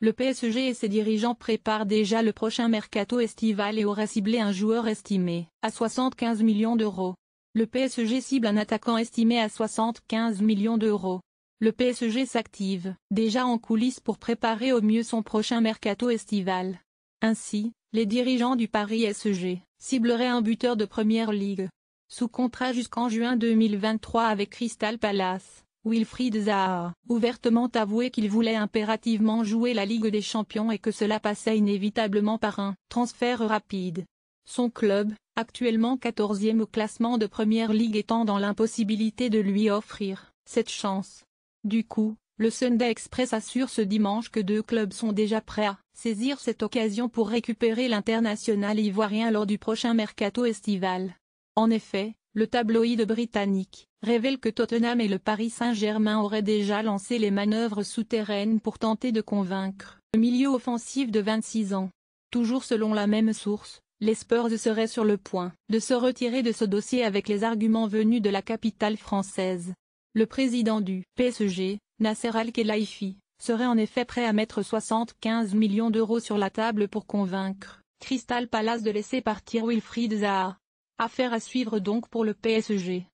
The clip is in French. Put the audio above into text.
Le PSG et ses dirigeants préparent déjà le prochain mercato estival et aura ciblé un joueur estimé à 75 millions d'euros. Le PSG cible un attaquant estimé à 75 millions d'euros. Le PSG s'active déjà en coulisses pour préparer au mieux son prochain mercato estival. Ainsi, les dirigeants du Paris SG cibleraient un buteur de première ligue sous contrat jusqu'en juin 2023 avec Crystal Palace. Wilfried Zaha ouvertement avoué qu'il voulait impérativement jouer la Ligue des Champions et que cela passait inévitablement par un transfert rapide. Son club, actuellement 14e au classement de Première Ligue étant dans l'impossibilité de lui offrir cette chance. Du coup, le Sunday Express assure ce dimanche que deux clubs sont déjà prêts à saisir cette occasion pour récupérer l'international ivoirien lors du prochain mercato estival. En effet, le tabloïd britannique révèle que Tottenham et le Paris Saint-Germain auraient déjà lancé les manœuvres souterraines pour tenter de convaincre le milieu offensif de 26 ans. Toujours selon la même source, les Spurs seraient sur le point de se retirer de ce dossier avec les arguments venus de la capitale française. Le président du PSG, Nasser Al-Khelaifi, serait en effet prêt à mettre 75 millions d'euros sur la table pour convaincre Crystal Palace de laisser partir Wilfried Zaha. Affaire à suivre donc pour le PSG.